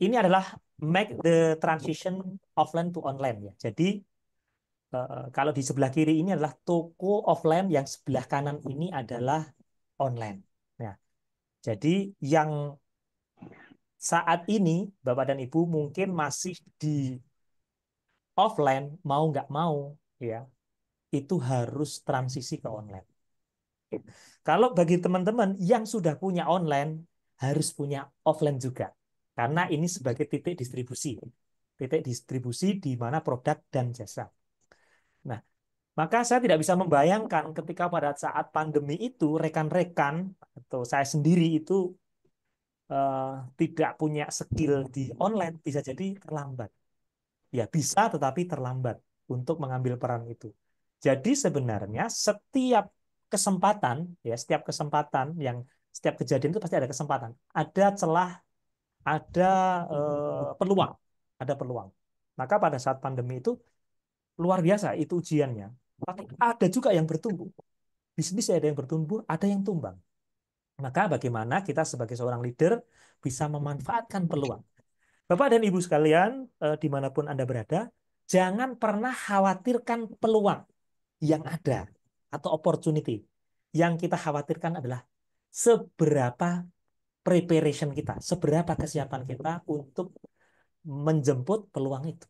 ini adalah make the transition offline to online ya. Jadi eh, kalau di sebelah kiri ini adalah toko offline, yang sebelah kanan ini adalah online. Nah, jadi yang saat ini Bapak dan Ibu mungkin masih di offline mau nggak mau ya itu harus transisi ke online. Kalau bagi teman-teman yang sudah punya online harus punya offline juga. Karena ini sebagai titik distribusi. Titik distribusi di mana produk dan jasa. Nah, maka saya tidak bisa membayangkan ketika pada saat pandemi itu rekan-rekan atau saya sendiri itu uh, tidak punya skill di online bisa jadi terlambat. Ya bisa tetapi terlambat untuk mengambil peran itu. Jadi sebenarnya setiap kesempatan ya setiap kesempatan yang setiap kejadian itu pasti ada kesempatan ada celah ada eh, peluang, ada peluang. Maka pada saat pandemi itu luar biasa itu ujiannya. Tapi ada juga yang bertumbuh. Bisnis ada yang bertumbuh, ada yang tumbang. Maka bagaimana kita sebagai seorang leader bisa memanfaatkan peluang. Bapak dan Ibu sekalian, eh, dimanapun Anda berada, jangan pernah khawatirkan peluang yang ada atau opportunity. Yang kita khawatirkan adalah seberapa preparation kita, seberapa kesiapan kita untuk menjemput peluang itu.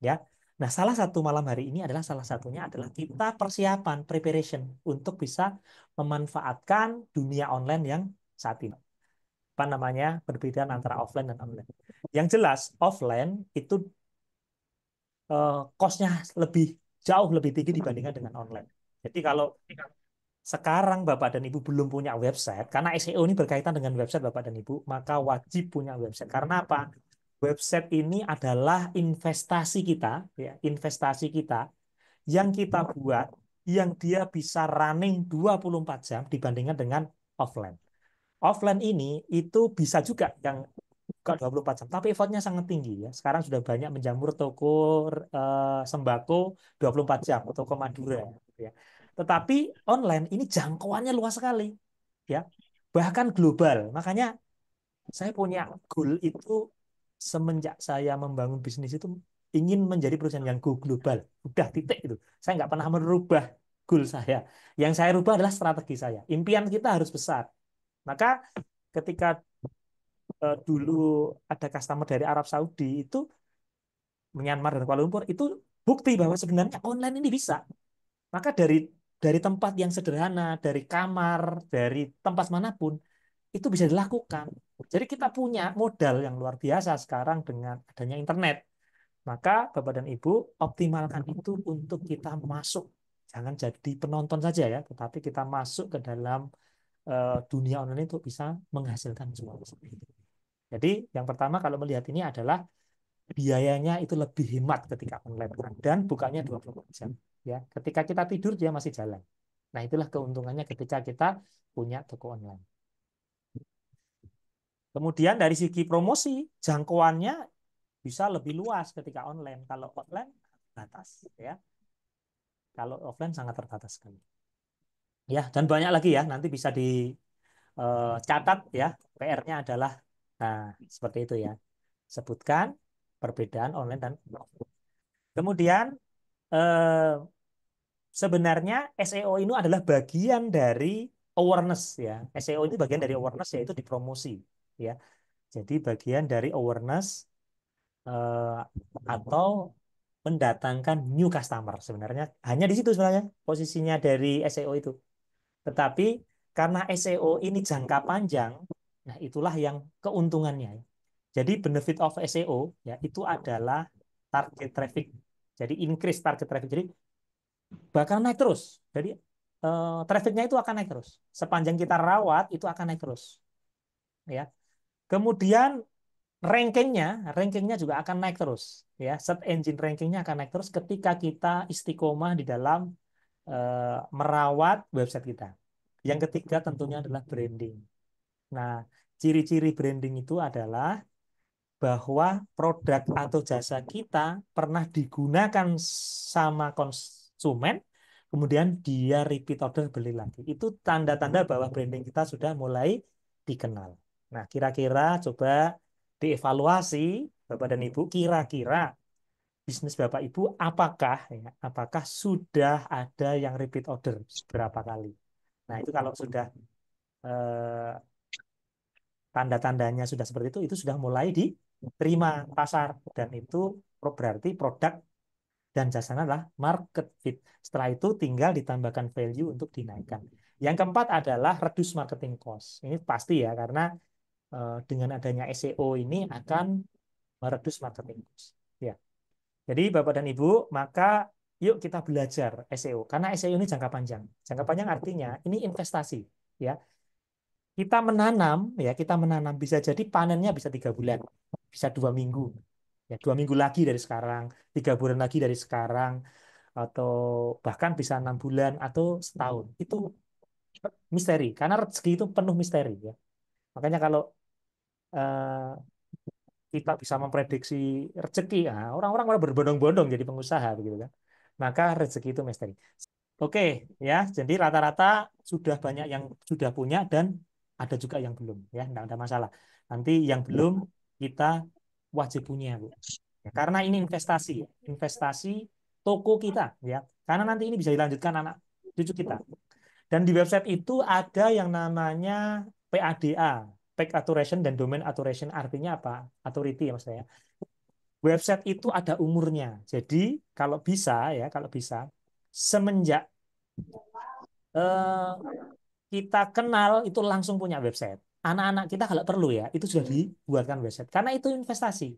Ya. Nah, salah satu malam hari ini adalah salah satunya adalah kita persiapan preparation untuk bisa memanfaatkan dunia online yang saat ini. Apa namanya? Perbedaan antara offline dan online. Yang jelas, offline itu eh, uh, lebih jauh lebih tinggi dibandingkan dengan online. Jadi kalau sekarang Bapak dan Ibu belum punya website, karena SEO ini berkaitan dengan website Bapak dan Ibu, maka wajib punya website. Karena apa? Website ini adalah investasi kita, ya, investasi kita yang kita buat, yang dia bisa running 24 jam dibandingkan dengan offline. Offline ini itu bisa juga yang buka 24 jam, tapi effortnya sangat tinggi ya. Sekarang sudah banyak menjamur toko eh, sembako 24 jam, toko Madura. ya tetapi online ini jangkauannya luas sekali, ya bahkan global. Makanya saya punya goal itu semenjak saya membangun bisnis itu ingin menjadi perusahaan yang go global. Udah titik itu. Saya nggak pernah merubah goal saya. Yang saya rubah adalah strategi saya. Impian kita harus besar. Maka ketika eh, dulu ada customer dari Arab Saudi itu Myanmar dan Kuala Lumpur itu bukti bahwa sebenarnya online ini bisa. Maka dari dari tempat yang sederhana, dari kamar, dari tempat manapun, itu bisa dilakukan. Jadi kita punya modal yang luar biasa sekarang dengan adanya internet. Maka Bapak dan Ibu, optimalkan itu untuk kita masuk. Jangan jadi penonton saja ya, tetapi kita masuk ke dalam eh, dunia online itu bisa menghasilkan sesuatu. Jadi yang pertama kalau melihat ini adalah biayanya itu lebih hemat ketika online dan bukannya 24 jam ya ketika kita tidur dia masih jalan nah itulah keuntungannya ketika kita punya toko online kemudian dari segi promosi jangkauannya bisa lebih luas ketika online kalau offline terbatas ya kalau offline sangat terbatas sekali ya dan banyak lagi ya nanti bisa dicatat eh, ya PR-nya adalah nah seperti itu ya sebutkan perbedaan online dan offline. Kemudian eh, sebenarnya SEO ini adalah bagian dari awareness ya. SEO itu bagian dari awareness yaitu dipromosi ya. Jadi bagian dari awareness eh, atau mendatangkan new customer sebenarnya hanya di situ sebenarnya posisinya dari SEO itu. Tetapi karena SEO ini jangka panjang, nah itulah yang keuntungannya. Jadi benefit of SEO ya itu adalah target traffic. Jadi increase target traffic. Jadi bakal naik terus. Jadi eh, trafficnya itu akan naik terus. Sepanjang kita rawat itu akan naik terus. Ya. Kemudian rankingnya, rankingnya juga akan naik terus. Ya, set engine rankingnya akan naik terus ketika kita istiqomah di dalam eh, merawat website kita. Yang ketiga tentunya adalah branding. Nah, ciri-ciri branding itu adalah bahwa produk atau jasa kita pernah digunakan sama konsumen, kemudian dia repeat order beli lagi. Itu tanda-tanda bahwa branding kita sudah mulai dikenal. Nah, kira-kira coba dievaluasi Bapak dan Ibu, kira-kira bisnis Bapak Ibu apakah ya, apakah sudah ada yang repeat order berapa kali. Nah, itu kalau sudah eh, tanda-tandanya sudah seperti itu, itu sudah mulai di terima pasar dan itu berarti produk dan jasanya adalah market fit. Setelah itu tinggal ditambahkan value untuk dinaikkan. Yang keempat adalah reduce marketing cost. Ini pasti ya karena eh, dengan adanya SEO ini akan meredus marketing cost. Ya. Jadi Bapak dan Ibu, maka yuk kita belajar SEO karena SEO ini jangka panjang. Jangka panjang artinya ini investasi ya kita menanam ya kita menanam bisa jadi panennya bisa tiga bulan bisa dua minggu ya dua minggu lagi dari sekarang tiga bulan lagi dari sekarang atau bahkan bisa enam bulan atau setahun itu misteri karena rezeki itu penuh misteri ya makanya kalau eh, kita bisa memprediksi rezeki ah, orang-orang malah berbondong-bondong jadi pengusaha begitu kan maka rezeki itu misteri Oke, ya. Jadi rata-rata sudah banyak yang sudah punya dan ada juga yang belum ya tidak ada masalah nanti yang belum kita wajib punya bu ya, karena ini investasi investasi toko kita ya karena nanti ini bisa dilanjutkan anak cucu kita dan di website itu ada yang namanya PADA Pack Authorization dan Domain Authorization artinya apa authority ya maksudnya website itu ada umurnya jadi kalau bisa ya kalau bisa semenjak eh, kita kenal itu langsung punya website. Anak-anak kita kalau perlu ya, itu sudah hmm. dibuatkan website. Karena itu investasi.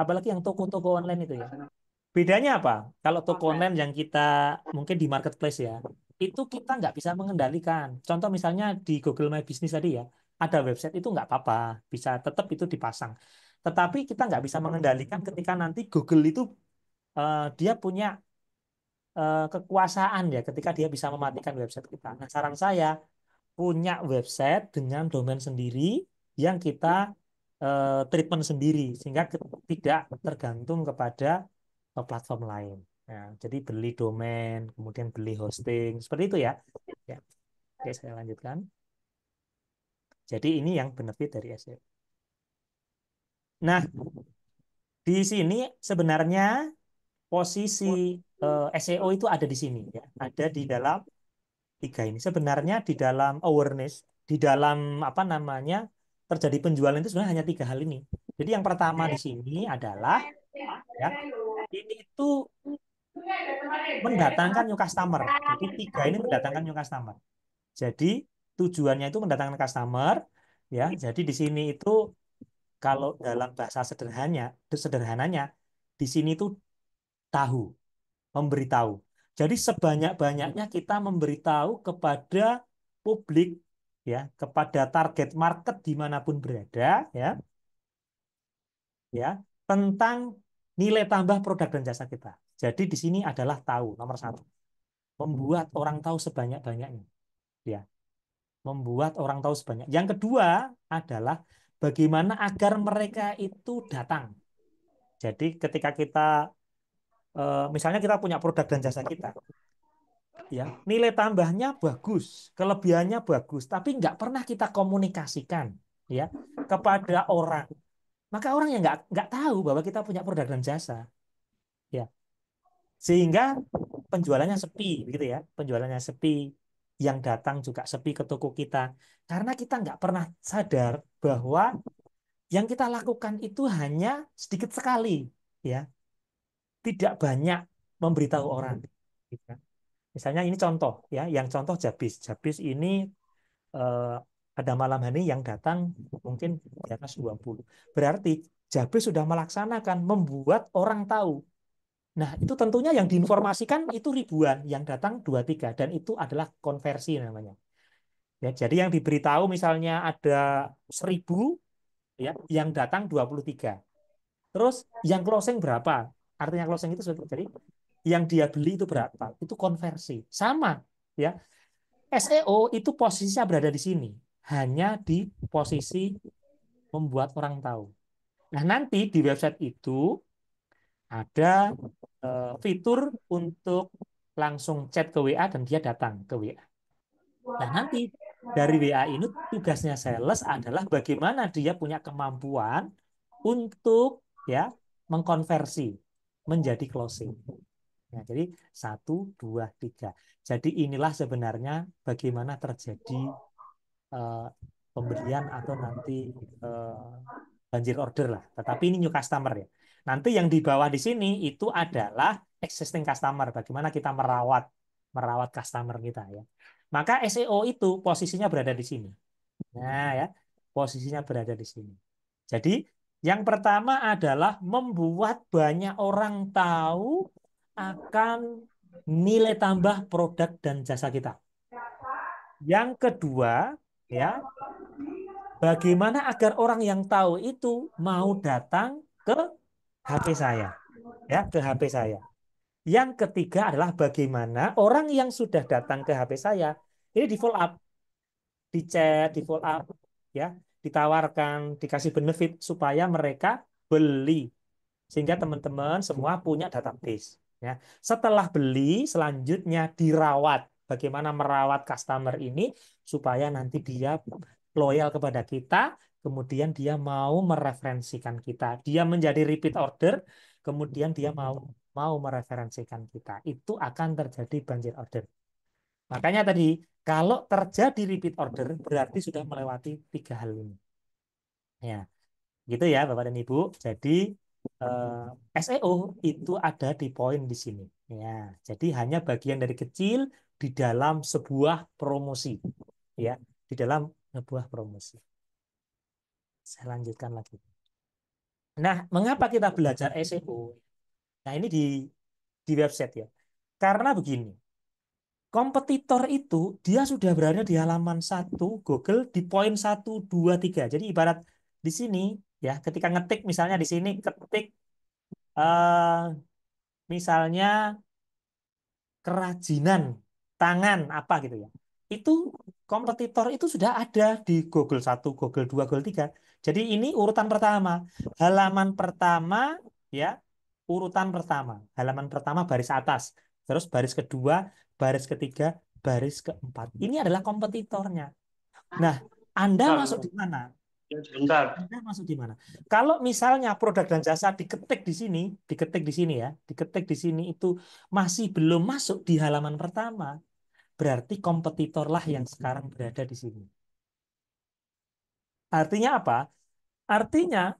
Apalagi yang toko-toko online itu ya. Nah, Bedanya apa? Kalau toko online yang kita mungkin di marketplace ya, itu kita nggak bisa mengendalikan. Contoh misalnya di Google My Business tadi ya, ada website itu nggak apa-apa, bisa tetap itu dipasang. Tetapi kita nggak bisa mengendalikan ketika nanti Google itu uh, dia punya uh, kekuasaan ya ketika dia bisa mematikan website kita. Nah, saran saya punya website dengan domain sendiri yang kita uh, treatment sendiri sehingga tidak tergantung kepada eh, platform lain. Ya, jadi beli domain, kemudian beli hosting, seperti itu ya. ya. Oke, saya lanjutkan. Jadi ini yang benefit dari SEO. Nah, di sini sebenarnya posisi uh, eh, SEO itu ada di sini ya, ada di dalam tiga ini sebenarnya di dalam awareness di dalam apa namanya terjadi penjualan itu sebenarnya hanya tiga hal ini jadi yang pertama di sini adalah ya ini itu mendatangkan new customer jadi tiga ini mendatangkan new customer jadi tujuannya itu mendatangkan customer ya jadi di sini itu kalau dalam bahasa sederhananya sederhananya di sini itu tahu memberitahu jadi sebanyak-banyaknya kita memberitahu kepada publik ya, kepada target market dimanapun berada ya. Ya, tentang nilai tambah produk dan jasa kita. Jadi di sini adalah tahu nomor satu. Membuat orang tahu sebanyak-banyaknya. Ya. Membuat orang tahu sebanyak. Yang kedua adalah bagaimana agar mereka itu datang. Jadi ketika kita Eh, misalnya kita punya produk dan jasa kita ya nilai tambahnya bagus kelebihannya bagus tapi nggak pernah kita komunikasikan ya kepada orang maka orang yang nggak nggak tahu bahwa kita punya produk dan jasa ya sehingga penjualannya sepi begitu ya penjualannya sepi yang datang juga sepi ke toko kita karena kita nggak pernah sadar bahwa yang kita lakukan itu hanya sedikit sekali ya tidak banyak memberitahu hmm. orang. Gitu kan. Misalnya ini contoh ya, yang contoh Jabis. Jabis ini eh, pada malam hari yang datang mungkin di atas 20. Berarti Jabis sudah melaksanakan membuat orang tahu. Nah, itu tentunya yang diinformasikan itu ribuan, yang datang dua tiga dan itu adalah konversi namanya. Ya, jadi yang diberitahu misalnya ada seribu ya, yang datang 23. Terus yang closing berapa? Artinya closing itu sebagai jadi yang dia beli itu berapa? Itu konversi. Sama ya. SEO itu posisinya berada di sini, hanya di posisi membuat orang tahu. Nah, nanti di website itu ada eh, fitur untuk langsung chat ke WA dan dia datang ke WA. Nah, nanti dari WA ini tugasnya sales adalah bagaimana dia punya kemampuan untuk ya mengkonversi menjadi closing. Nah, jadi satu, dua, tiga. Jadi inilah sebenarnya bagaimana terjadi uh, eh, pemberian atau nanti uh, banjir order lah. Tetapi ini new customer ya. Nanti yang di bawah di sini itu adalah existing customer. Bagaimana kita merawat merawat customer kita ya. Maka SEO itu posisinya berada di sini. Nah ya, posisinya berada di sini. Jadi yang pertama adalah membuat banyak orang tahu akan nilai tambah produk dan jasa kita. Yang kedua, ya, bagaimana agar orang yang tahu itu mau datang ke HP saya, ya, ke HP saya. Yang ketiga adalah bagaimana orang yang sudah datang ke HP saya ini di follow up, dicek, di follow up, ya, ditawarkan, dikasih benefit supaya mereka beli. Sehingga teman-teman semua punya database. Ya. Setelah beli, selanjutnya dirawat. Bagaimana merawat customer ini supaya nanti dia loyal kepada kita, kemudian dia mau mereferensikan kita. Dia menjadi repeat order, kemudian dia mau mau mereferensikan kita. Itu akan terjadi banjir order. Makanya tadi kalau terjadi repeat order berarti sudah melewati tiga hal ini. Ya, gitu ya Bapak dan Ibu. Jadi eh, SEO itu ada di poin di sini. Ya, jadi hanya bagian dari kecil di dalam sebuah promosi. Ya, di dalam sebuah promosi. Saya lanjutkan lagi. Nah, mengapa kita belajar SEO? Nah, ini di di website ya. Karena begini, kompetitor itu dia sudah berada di halaman satu Google di poin satu dua tiga Jadi ibarat di sini ya ketika ngetik misalnya di sini ketik uh, misalnya kerajinan tangan apa gitu ya. Itu kompetitor itu sudah ada di Google satu Google dua Google tiga Jadi ini urutan pertama. Halaman pertama ya, urutan pertama. Halaman pertama baris atas. Terus baris kedua baris ketiga, baris keempat. Ini adalah kompetitornya. Ah. Nah, Anda Bentar. masuk di mana? Ya, bentar. Anda masuk di mana? Kalau misalnya produk dan jasa diketik di sini, diketik di sini ya, diketik di sini itu masih belum masuk di halaman pertama, berarti kompetitorlah yang sekarang berada di sini. Artinya apa? Artinya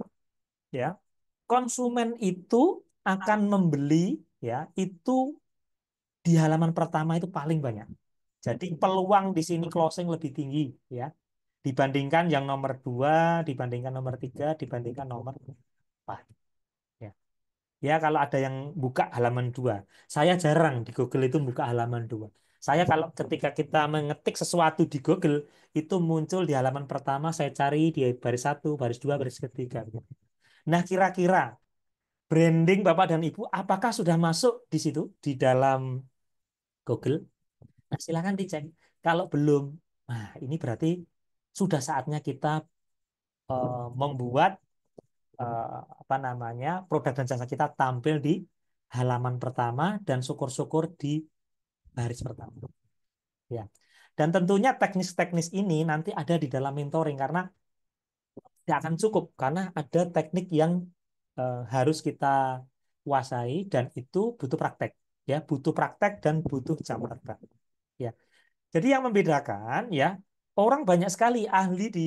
ya, konsumen itu akan membeli ya, itu di halaman pertama itu paling banyak. Jadi peluang di sini closing lebih tinggi ya dibandingkan yang nomor dua, dibandingkan nomor tiga, dibandingkan nomor empat. Ya. ya kalau ada yang buka halaman dua, saya jarang di Google itu buka halaman dua. Saya kalau ketika kita mengetik sesuatu di Google itu muncul di halaman pertama saya cari di baris satu, baris dua, baris ketiga. Nah kira-kira branding Bapak dan Ibu apakah sudah masuk di situ di dalam Google. Nah, silahkan dicek. Kalau belum, nah ini berarti sudah saatnya kita uh, membuat uh, apa namanya produk dan jasa kita tampil di halaman pertama dan syukur-syukur di baris pertama. Ya. Dan tentunya teknis-teknis ini nanti ada di dalam mentoring karena tidak akan cukup karena ada teknik yang uh, harus kita kuasai dan itu butuh praktek ya butuh praktek dan butuh jam terbang ya jadi yang membedakan ya orang banyak sekali ahli di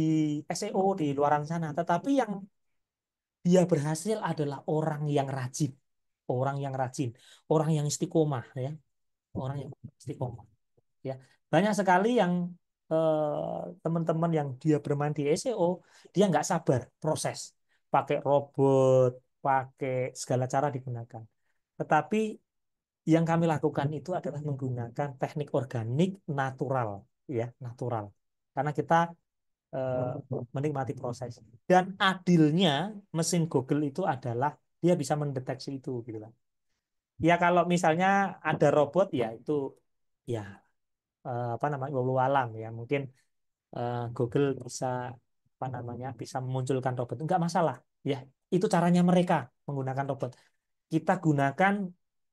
SEO di luaran sana tetapi yang dia berhasil adalah orang yang rajin orang yang rajin orang yang istiqomah ya orang yang istiqomah ya banyak sekali yang eh, teman-teman yang dia bermain di SEO, dia nggak sabar proses. Pakai robot, pakai segala cara digunakan. Tetapi yang kami lakukan itu adalah menggunakan teknik organik natural ya natural karena kita uh, menikmati proses dan adilnya mesin Google itu adalah dia bisa mendeteksi itu gitu lah kan. ya kalau misalnya ada robot ya itu ya uh, apa namanya walau alam ya mungkin uh, Google bisa apa namanya bisa memunculkan robot enggak masalah ya itu caranya mereka menggunakan robot kita gunakan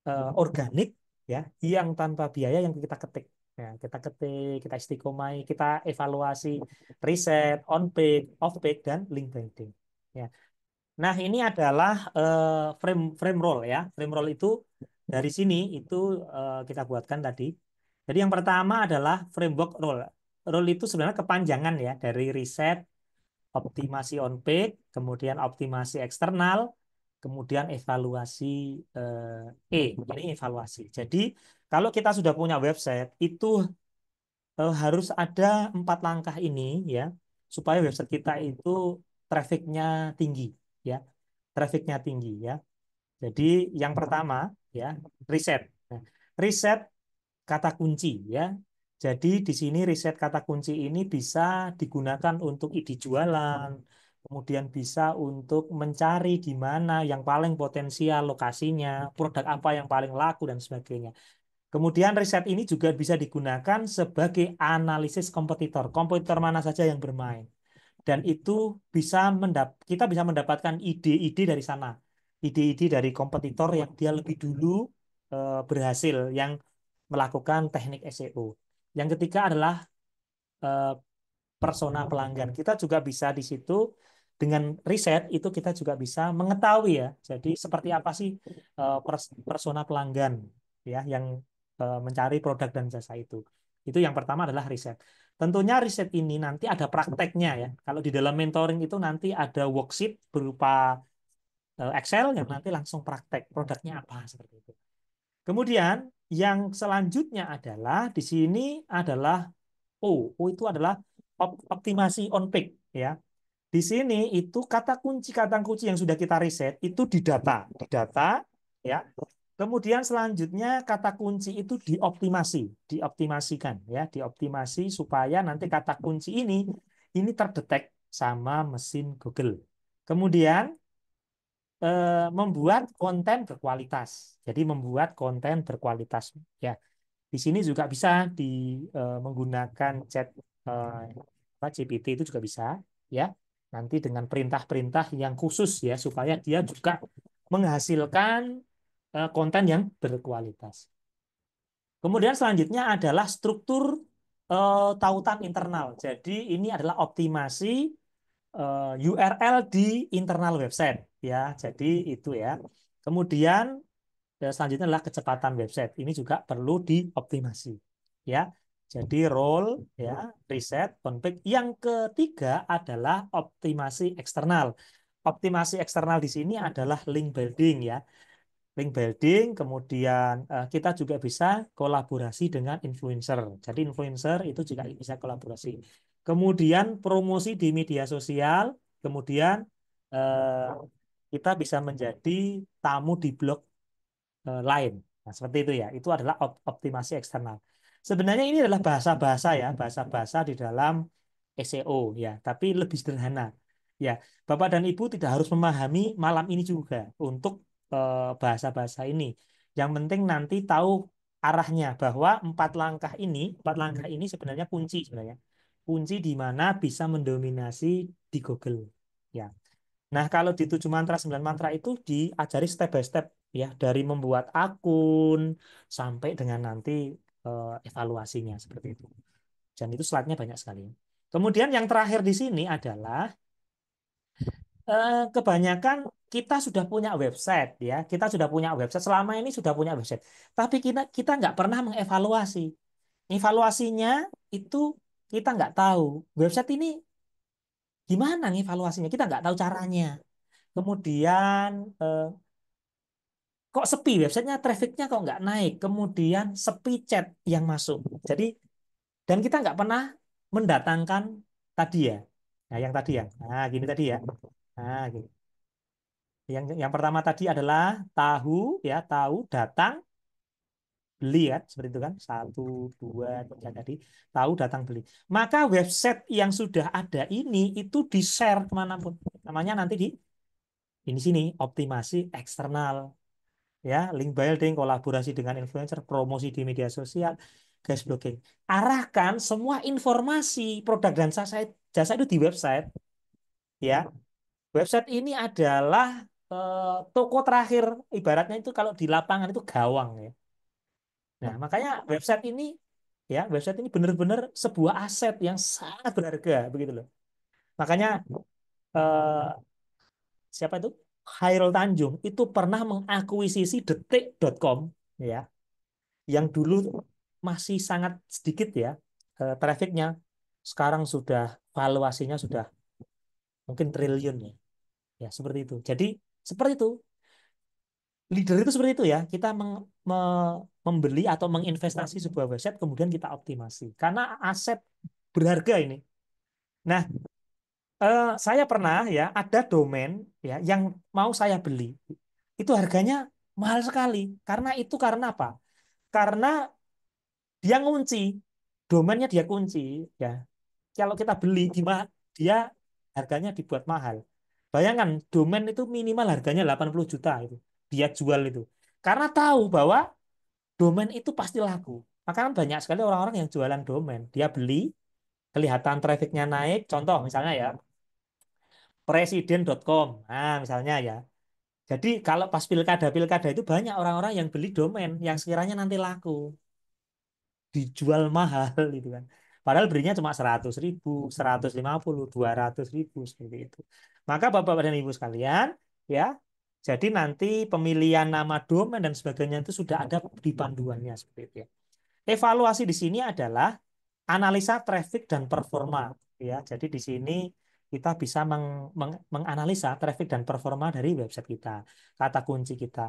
uh, organik ya yang tanpa biaya yang kita ketik ya kita ketik kita istiqomai kita evaluasi riset on page off page dan link building ya nah ini adalah uh, frame frame role ya frame roll itu dari sini itu uh, kita buatkan tadi jadi yang pertama adalah framework roll. Roll itu sebenarnya kepanjangan ya dari riset optimasi on page kemudian optimasi eksternal kemudian evaluasi eh, E ini hmm. evaluasi. Jadi kalau kita sudah punya website itu eh, harus ada empat langkah ini ya supaya website kita itu trafficnya tinggi ya trafficnya tinggi ya. Jadi yang pertama ya riset. Nah, riset kata kunci ya. Jadi di sini riset kata kunci ini bisa digunakan untuk ide jualan, kemudian bisa untuk mencari di mana yang paling potensial lokasinya, hmm. produk apa yang paling laku dan sebagainya. Kemudian riset ini juga bisa digunakan sebagai analisis kompetitor, kompetitor mana saja yang bermain. Dan itu bisa mendap kita bisa mendapatkan ide-ide dari sana, ide-ide dari kompetitor yang dia lebih dulu e, berhasil yang melakukan teknik SEO. Yang ketiga adalah e, persona pelanggan. Kita juga bisa di situ dengan riset itu kita juga bisa mengetahui ya. Jadi seperti apa sih eh, persona pelanggan ya yang eh, mencari produk dan jasa itu. Itu yang pertama adalah riset. Tentunya riset ini nanti ada prakteknya ya. Kalau di dalam mentoring itu nanti ada worksheet berupa eh, Excel yang nanti langsung praktek produknya apa seperti itu. Kemudian yang selanjutnya adalah di sini adalah O. Oh, o oh, itu adalah optimasi on peak ya. Di sini itu kata kunci kata kunci yang sudah kita riset itu di data, data ya. Kemudian selanjutnya kata kunci itu dioptimasi, dioptimasikan ya, dioptimasi supaya nanti kata kunci ini ini terdetek sama mesin Google. Kemudian eh, membuat konten berkualitas. Jadi membuat konten berkualitas ya. Di sini juga bisa di eh, menggunakan chat eh, GPT itu juga bisa ya nanti dengan perintah-perintah yang khusus ya supaya dia juga menghasilkan eh, konten yang berkualitas. Kemudian selanjutnya adalah struktur eh, tautan internal. Jadi ini adalah optimasi eh, URL di internal website ya. Jadi itu ya. Kemudian selanjutnya adalah kecepatan website. Ini juga perlu dioptimasi ya. Jadi role ya, riset, konflik. Yang ketiga adalah optimasi eksternal. Optimasi eksternal di sini adalah link building ya. Link building, kemudian eh, kita juga bisa kolaborasi dengan influencer. Jadi influencer itu juga bisa kolaborasi. Kemudian promosi di media sosial, kemudian eh, kita bisa menjadi tamu di blog eh, lain. Nah, seperti itu ya. Itu adalah optimasi eksternal. Sebenarnya ini adalah bahasa-bahasa ya, bahasa-bahasa di dalam SEO ya, tapi lebih sederhana. Ya, Bapak dan Ibu tidak harus memahami malam ini juga untuk eh, bahasa-bahasa ini. Yang penting nanti tahu arahnya bahwa empat langkah ini, empat langkah ini sebenarnya kunci sebenarnya. Kunci di mana bisa mendominasi di Google. Ya. Nah, kalau di tujuh mantra, sembilan mantra itu diajari step by step ya dari membuat akun sampai dengan nanti Eh, evaluasinya seperti itu. Dan itu slide-nya banyak sekali. Kemudian yang terakhir di sini adalah eh, kebanyakan kita sudah punya website ya kita sudah punya website selama ini sudah punya website tapi kita kita nggak pernah mengevaluasi evaluasinya itu kita nggak tahu website ini gimana evaluasinya kita nggak tahu caranya kemudian eh, kok sepi websitenya trafficnya kok nggak naik kemudian sepi chat yang masuk jadi dan kita nggak pernah mendatangkan tadi ya nah yang tadi ya nah gini tadi ya nah gini yang yang pertama tadi adalah tahu ya tahu datang beli ya seperti itu kan satu dua tiga tadi tahu datang beli maka website yang sudah ada ini itu di share kemanapun namanya nanti di ini sini optimasi eksternal ya link building, kolaborasi dengan influencer, promosi di media sosial, guys blogging. Arahkan semua informasi produk dan jasa, jasa itu di website. Ya. Website ini adalah eh, toko terakhir ibaratnya itu kalau di lapangan itu gawang ya. Nah, makanya website ini ya, website ini benar-benar sebuah aset yang sangat berharga begitu loh. Makanya eh, siapa itu? Khairul Tanjung itu pernah mengakuisisi detik.com ya yang dulu masih sangat sedikit ya eh, trafficnya sekarang sudah valuasinya sudah mungkin triliun ya ya seperti itu jadi seperti itu leader itu seperti itu ya kita meng, me, membeli atau menginvestasi sebuah website kemudian kita optimasi karena aset berharga ini nah eh, saya pernah ya ada domain ya yang mau saya beli itu harganya mahal sekali karena itu karena apa? Karena dia ngunci domainnya dia kunci ya. Kalau kita beli di dia harganya dibuat mahal. Bayangkan domain itu minimal harganya 80 juta itu dia jual itu karena tahu bahwa domain itu pasti laku. Maka banyak sekali orang-orang yang jualan domain. Dia beli, kelihatan trafficnya naik. Contoh misalnya ya, presiden.com. Nah, misalnya ya. Jadi kalau pas pilkada-pilkada itu banyak orang-orang yang beli domain yang sekiranya nanti laku. Dijual mahal gitu kan. Padahal belinya cuma 100 ribu, 150, 200 ribu seperti itu. Maka Bapak dan Ibu sekalian, ya jadi nanti pemilihan nama domain dan sebagainya itu sudah ada di panduannya seperti itu ya. Evaluasi di sini adalah analisa traffic dan performa ya. Jadi di sini kita bisa meng, meng, menganalisa traffic dan performa dari website kita, kata kunci kita.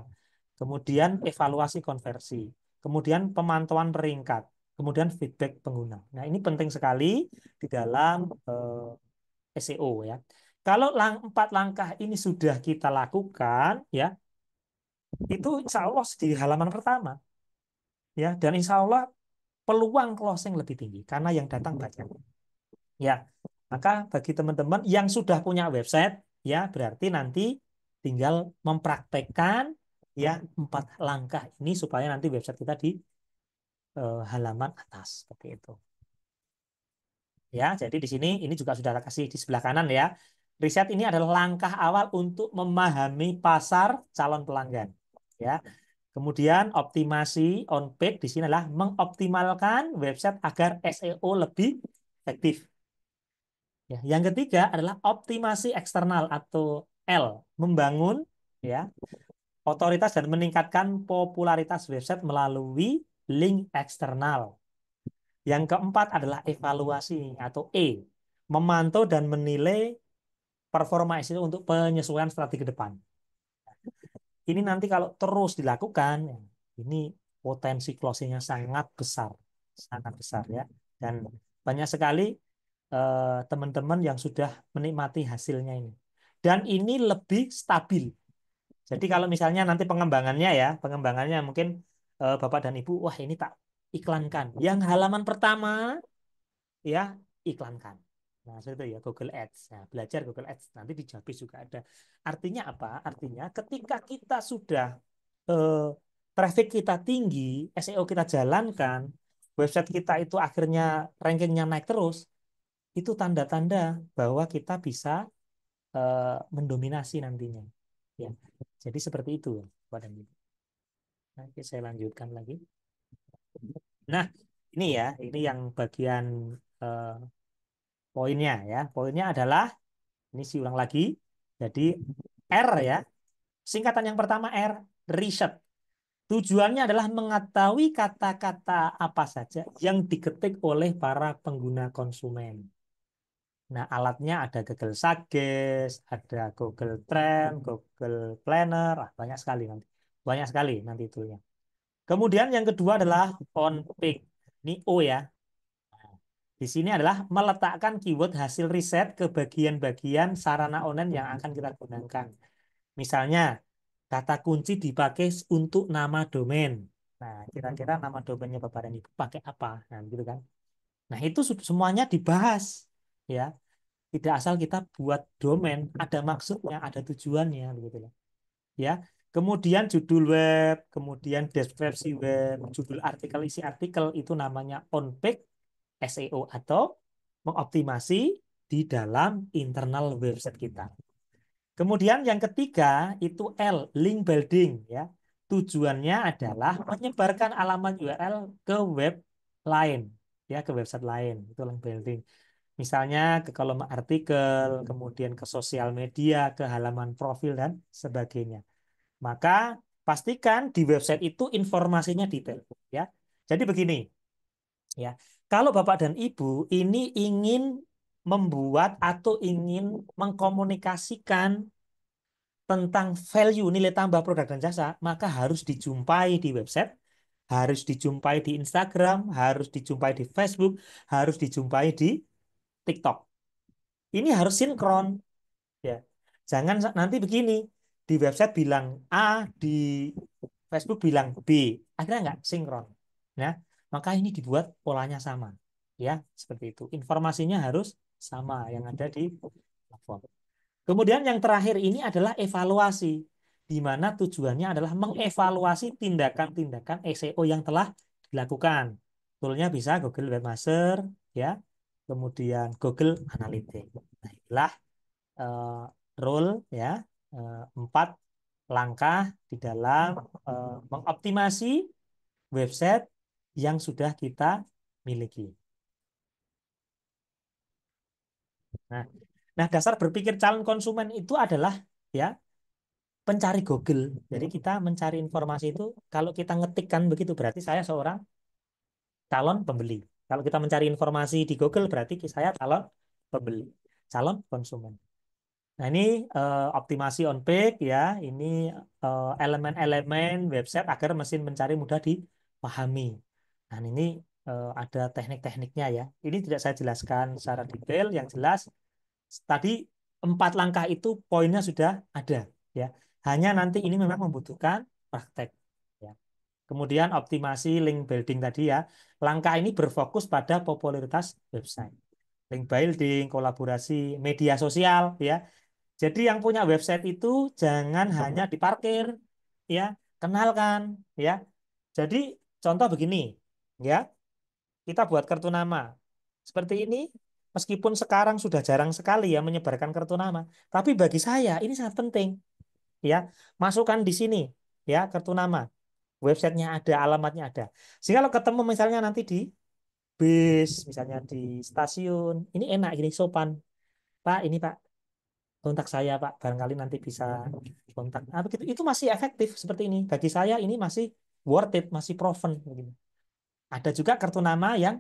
Kemudian evaluasi konversi, kemudian pemantauan peringkat, kemudian feedback pengguna. Nah, ini penting sekali di dalam eh, SEO ya. Kalau lang empat langkah ini sudah kita lakukan ya, itu insya Allah di halaman pertama ya dan insya Allah peluang closing lebih tinggi karena yang datang banyak ya maka bagi teman-teman yang sudah punya website, ya berarti nanti tinggal mempraktekkan ya empat langkah ini supaya nanti website kita di e, halaman atas seperti itu. Ya, jadi di sini ini juga sudah kasih di sebelah kanan ya. Riset ini adalah langkah awal untuk memahami pasar calon pelanggan. Ya. Kemudian optimasi on page di sini mengoptimalkan website agar SEO lebih efektif. Ya, yang ketiga adalah optimasi eksternal atau L, membangun ya otoritas dan meningkatkan popularitas website melalui link eksternal. Yang keempat adalah evaluasi atau E, memantau dan menilai performa SEO untuk penyesuaian strategi ke depan. Ini nanti kalau terus dilakukan, ini potensi closingnya sangat besar, sangat besar ya. Dan banyak sekali Eh, teman-teman yang sudah menikmati hasilnya ini. Dan ini lebih stabil. Jadi hmm. kalau misalnya nanti pengembangannya ya, pengembangannya mungkin uh, Bapak dan Ibu, wah ini tak iklankan. Yang halaman pertama ya iklankan. Nah, seperti itu ya Google Ads. Nah, belajar Google Ads nanti di Jabis juga ada. Artinya apa? Artinya ketika kita sudah uh, traffic kita tinggi, SEO kita jalankan, website kita itu akhirnya rankingnya naik terus, itu tanda-tanda bahwa kita bisa uh, mendominasi nantinya. Ya, jadi seperti itu pada ibu. Nanti saya lanjutkan lagi. Nah, ini ya, ini yang bagian uh, poinnya ya. Poinnya adalah ini sih ulang lagi. Jadi R ya, singkatan yang pertama R, riset. Tujuannya adalah mengetahui kata-kata apa saja yang diketik oleh para pengguna konsumen. Nah, alatnya ada Google Suggest, ada Google Trend, hmm. Google Planner, ah, banyak sekali nanti. Banyak sekali nanti toolnya. Kemudian yang kedua adalah On Page, Ini O ya. Nah, di sini adalah meletakkan keyword hasil riset ke bagian-bagian sarana online yang akan kita gunakan. Misalnya, kata kunci dipakai untuk nama domain. Nah, kira-kira nama domainnya Bapak dan Ibu pakai apa? Nah, gitu kan. Nah, itu semuanya dibahas ya tidak asal kita buat domain ada maksudnya ada tujuannya begitu loh ya kemudian judul web kemudian deskripsi web judul artikel isi artikel itu namanya on page SEO atau mengoptimasi di dalam internal website kita kemudian yang ketiga itu L link building ya tujuannya adalah menyebarkan alamat URL ke web lain ya ke website lain itu link building Misalnya ke kolom artikel, hmm. kemudian ke sosial media, ke halaman profil, dan sebagainya. Maka pastikan di website itu informasinya detail. ya. Jadi begini, ya kalau Bapak dan Ibu ini ingin membuat atau ingin mengkomunikasikan tentang value nilai tambah produk dan jasa, maka harus dijumpai di website, harus dijumpai di Instagram, harus dijumpai di Facebook, harus dijumpai di TikTok. Ini harus sinkron. Ya. Jangan nanti begini, di website bilang A, di Facebook bilang B. Akhirnya nggak sinkron. Ya. Maka ini dibuat polanya sama. Ya, seperti itu. Informasinya harus sama yang ada di platform. Kemudian yang terakhir ini adalah evaluasi di mana tujuannya adalah mengevaluasi tindakan-tindakan SEO yang telah dilakukan. Toolnya bisa Google Webmaster, ya, kemudian Google Analytics. Nah, itulah uh, eh, role ya eh, empat langkah di dalam uh, mengoptimasi website yang sudah kita miliki. Nah, nah dasar berpikir calon konsumen itu adalah ya pencari Google. Jadi kita mencari informasi itu kalau kita ngetikkan begitu berarti saya seorang calon pembeli. Kalau kita mencari informasi di Google berarti saya calon pembeli, calon konsumen. Nah, ini uh, optimasi on page ya. Ini eh, elemen-elemen uh, website agar mesin mencari mudah dipahami. Nah, ini uh, ada teknik-tekniknya ya. Ini tidak saya jelaskan secara detail. Yang jelas tadi empat langkah itu poinnya sudah ada ya. Hanya nanti ini memang membutuhkan praktek ya. Kemudian optimasi link building tadi ya. Langkah ini berfokus pada popularitas website. Link building, kolaborasi media sosial ya. Jadi yang punya website itu jangan iya, hanya diparkir ya, kenalkan ya. Jadi contoh begini ya. Kita buat kartu nama. Seperti ini meskipun sekarang sudah jarang sekali ya menyebarkan kartu nama, tapi bagi saya ini sangat penting. Ya, masukkan di sini ya kartu nama websitenya ada, alamatnya ada. Sehingga kalau ketemu misalnya nanti di bis, misalnya di stasiun, ini enak, ini sopan. Pak, ini Pak, kontak saya Pak, barangkali nanti bisa kontak. Nah, begitu. Itu masih efektif seperti ini. Bagi saya ini masih worth it, masih proven. Begini. Ada juga kartu nama yang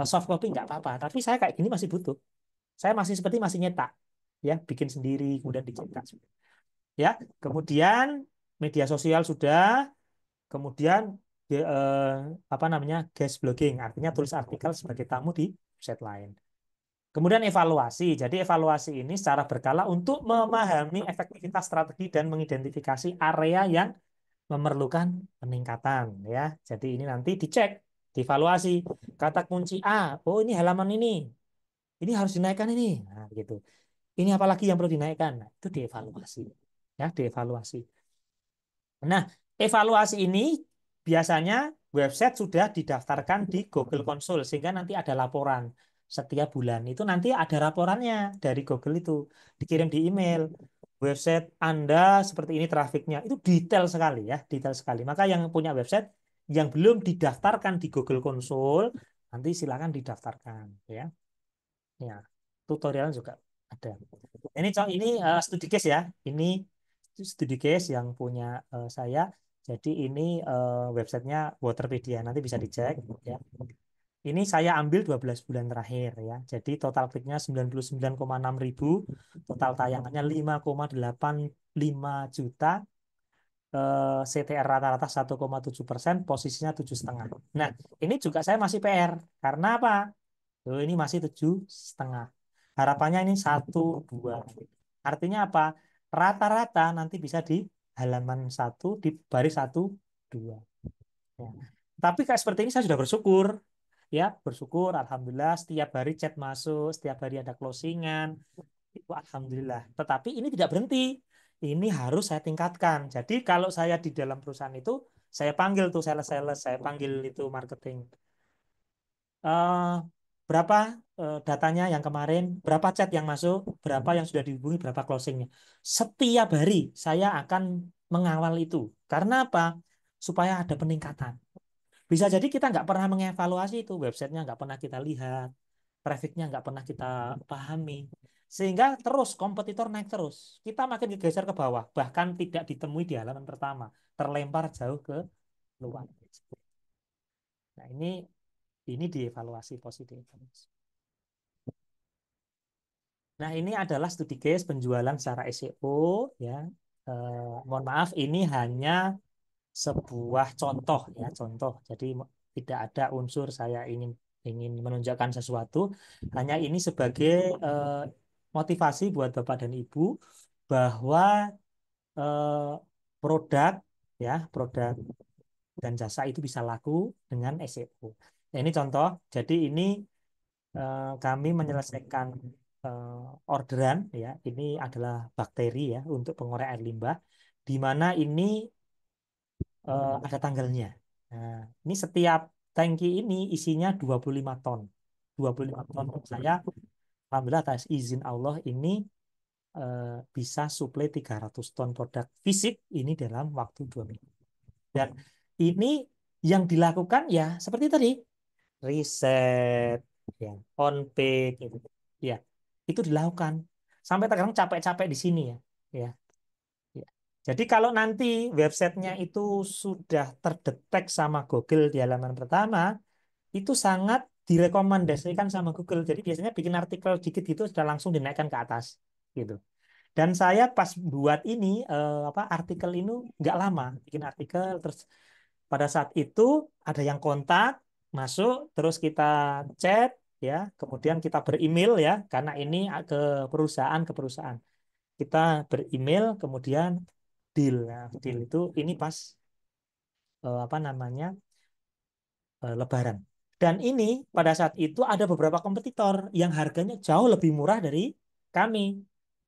eh, soft copy nggak apa-apa, tapi saya kayak gini masih butuh. Saya masih seperti masih nyetak, ya bikin sendiri kemudian dicetak. Ya, kemudian media sosial sudah, Kemudian eh, apa namanya guest blogging, artinya tulis artikel sebagai tamu di website lain. Kemudian evaluasi. Jadi evaluasi ini secara berkala untuk memahami efektivitas strategi dan mengidentifikasi area yang memerlukan peningkatan ya. Jadi ini nanti dicek, dievaluasi. Kata kunci A, oh ini halaman ini. Ini harus dinaikkan ini. Nah, gitu. Ini apalagi yang perlu dinaikkan? Nah, itu dievaluasi. Ya, dievaluasi. Nah, Evaluasi ini biasanya website sudah didaftarkan di Google Console sehingga nanti ada laporan setiap bulan. Itu nanti ada laporannya dari Google itu dikirim di email. Website Anda seperti ini trafiknya. Itu detail sekali ya, detail sekali. Maka yang punya website yang belum didaftarkan di Google Console nanti silakan didaftarkan ya. Ya, tutorial juga ada. Ini ini uh, studi case ya. Ini studi case yang punya uh, saya jadi ini uh, websitenya Waterpedia, nanti bisa dicek. Ya. Ini saya ambil 12 bulan terakhir ya. Jadi total kliknya 99,6 ribu, total tayangannya 5,85 juta, uh, eh, CTR rata-rata 1,7 persen, posisinya tujuh setengah. Nah, ini juga saya masih PR. Karena apa? Oh ini masih tujuh setengah. Harapannya ini satu dua. Artinya apa? Rata-rata nanti bisa di halaman 1 di baris 1 2. Ya. Tapi kayak seperti ini saya sudah bersyukur ya, bersyukur alhamdulillah setiap hari chat masuk, setiap hari ada closingan. Itu alhamdulillah. Tetapi ini tidak berhenti. Ini harus saya tingkatkan. Jadi kalau saya di dalam perusahaan itu saya panggil tuh sales-sales, saya panggil itu marketing. Uh, berapa uh, datanya yang kemarin, berapa chat yang masuk, berapa yang sudah dihubungi, berapa closingnya. Setiap hari saya akan mengawal itu. Karena apa? Supaya ada peningkatan. Bisa jadi kita nggak pernah mengevaluasi itu, websitenya nggak pernah kita lihat, trafficnya nggak pernah kita pahami. Sehingga terus kompetitor naik terus. Kita makin digeser ke bawah, bahkan tidak ditemui di halaman pertama, terlempar jauh ke luar. Nah ini ini dievaluasi positif. Nah, ini adalah studi case penjualan secara SEO ya. Eh, mohon maaf ini hanya sebuah contoh ya, contoh. Jadi tidak ada unsur saya ingin ingin menunjukkan sesuatu, hanya ini sebagai eh, motivasi buat Bapak dan Ibu bahwa eh, produk ya, produk dan jasa itu bisa laku dengan SEO. Nah, ini contoh. Jadi ini eh, kami menyelesaikan eh, orderan ya. Ini adalah bakteri ya untuk pengorek air limbah di mana ini eh, ada tanggalnya. Nah, ini setiap tangki ini isinya 25 ton. 25 ton saya alhamdulillah atas izin Allah ini eh, bisa suplai 300 ton produk fisik ini dalam waktu dua minggu. Dan ini yang dilakukan ya seperti tadi riset, ya, on page, gitu. ya itu dilakukan sampai terkadang capek-capek di sini ya, ya. ya. Jadi kalau nanti websitenya itu sudah terdetek sama Google di halaman pertama, itu sangat direkomendasikan sama Google. Jadi biasanya bikin artikel dikit itu sudah langsung dinaikkan ke atas, gitu. Dan saya pas buat ini eh, apa artikel ini nggak lama bikin artikel terus pada saat itu ada yang kontak masuk terus kita chat ya kemudian kita beremail ya karena ini ke perusahaan ke perusahaan kita beremail kemudian deal nah, deal itu ini pas eh, apa namanya eh, lebaran dan ini pada saat itu ada beberapa kompetitor yang harganya jauh lebih murah dari kami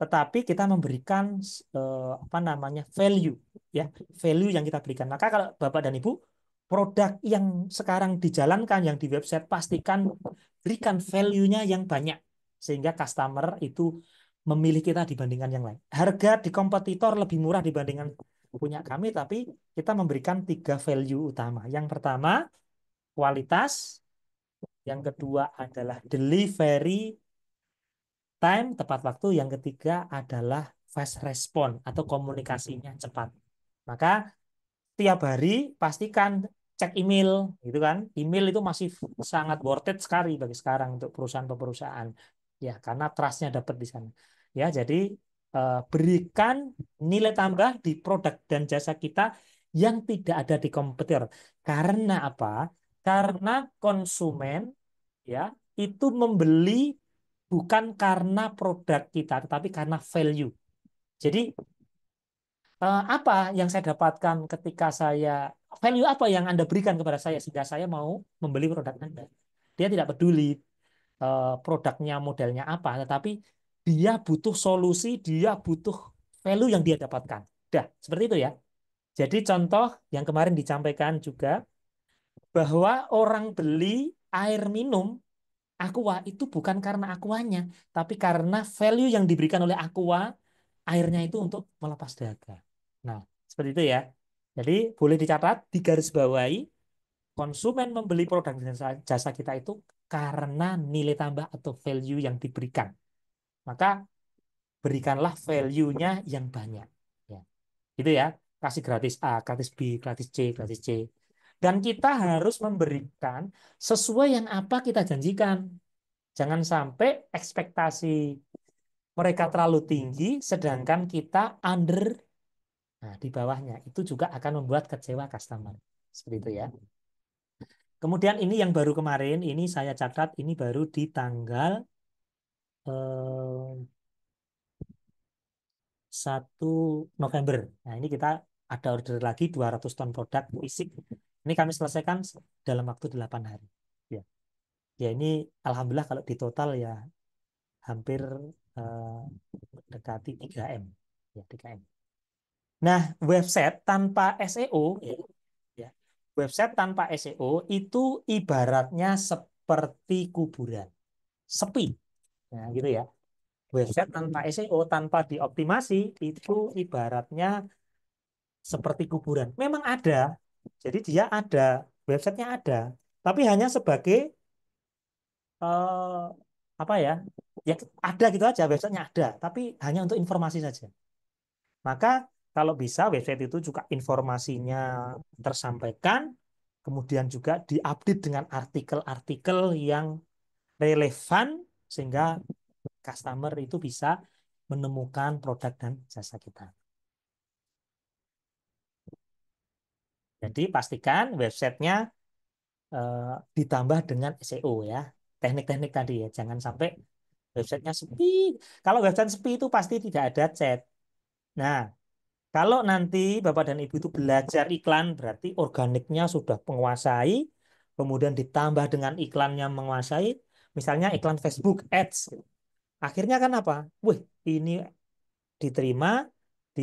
tetapi kita memberikan eh, apa namanya value ya value yang kita berikan maka kalau bapak dan ibu produk yang sekarang dijalankan yang di website pastikan berikan value-nya yang banyak sehingga customer itu memilih kita dibandingkan yang lain. Harga di kompetitor lebih murah dibandingkan punya kami tapi kita memberikan tiga value utama. Yang pertama kualitas, yang kedua adalah delivery time tepat waktu, yang ketiga adalah fast response atau komunikasinya cepat. Maka tiap hari pastikan cek email gitu kan email itu masih sangat worth it sekali bagi sekarang untuk perusahaan-perusahaan ya karena trustnya dapat di sana ya jadi eh, berikan nilai tambah di produk dan jasa kita yang tidak ada di kompetitor karena apa karena konsumen ya itu membeli bukan karena produk kita tetapi karena value jadi Eh, apa yang saya dapatkan ketika saya value apa yang Anda berikan kepada saya sehingga saya mau membeli produk Anda. Dia tidak peduli eh, produknya modelnya apa, tetapi dia butuh solusi, dia butuh value yang dia dapatkan. Dah, seperti itu ya. Jadi contoh yang kemarin disampaikan juga bahwa orang beli air minum aqua itu bukan karena aquanya, tapi karena value yang diberikan oleh aqua airnya itu untuk melepas dahaga. Nah, seperti itu ya. Jadi boleh dicatat di garis bawahi konsumen membeli produk dan jasa kita itu karena nilai tambah atau value yang diberikan. Maka berikanlah value-nya yang banyak. Ya. Gitu ya. Kasih gratis A, gratis B, gratis C, gratis C. Dan kita harus memberikan sesuai yang apa kita janjikan. Jangan sampai ekspektasi mereka terlalu tinggi, sedangkan kita under Nah, di bawahnya itu juga akan membuat kecewa customer. Seperti itu ya. Kemudian ini yang baru kemarin, ini saya catat, ini baru di tanggal eh, November. Nah, ini kita ada order lagi 200 ton produk fisik. Ini kami selesaikan dalam waktu 8 hari. Ya. Ya ini alhamdulillah kalau di total ya hampir eh, dekati 3M. Ya, 3M. Nah, website tanpa SEO, ya, website tanpa SEO itu ibaratnya seperti kuburan, sepi, nah, gitu ya. Website tanpa SEO, tanpa dioptimasi itu ibaratnya seperti kuburan. Memang ada, jadi dia ada, websitenya ada, tapi hanya sebagai uh, apa ya? Ya ada gitu aja, websitenya ada, tapi hanya untuk informasi saja. Maka kalau bisa website itu juga informasinya tersampaikan, kemudian juga diupdate dengan artikel-artikel yang relevan sehingga customer itu bisa menemukan produk dan jasa kita. Jadi pastikan websitenya e, ditambah dengan SEO ya, teknik-teknik tadi ya, jangan sampai websitenya sepi. Kalau website sepi itu pasti tidak ada chat. Nah, kalau nanti Bapak dan Ibu itu belajar iklan, berarti organiknya sudah menguasai, kemudian ditambah dengan iklan yang menguasai, misalnya iklan Facebook Ads. Akhirnya kan apa? Wih, ini diterima di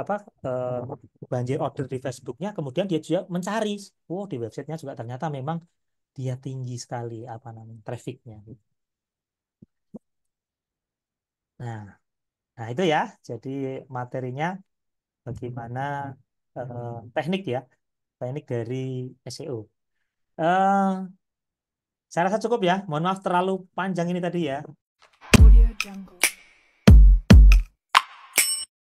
apa eh, banjir order di Facebooknya, kemudian dia juga mencari, wow oh, di websitenya juga ternyata memang dia tinggi sekali apa namanya trafficnya. Nah, nah itu ya. Jadi materinya bagaimana uh, teknik ya, teknik dari SEO. Eh, saya rasa cukup ya. Mohon maaf terlalu panjang ini tadi ya. Audio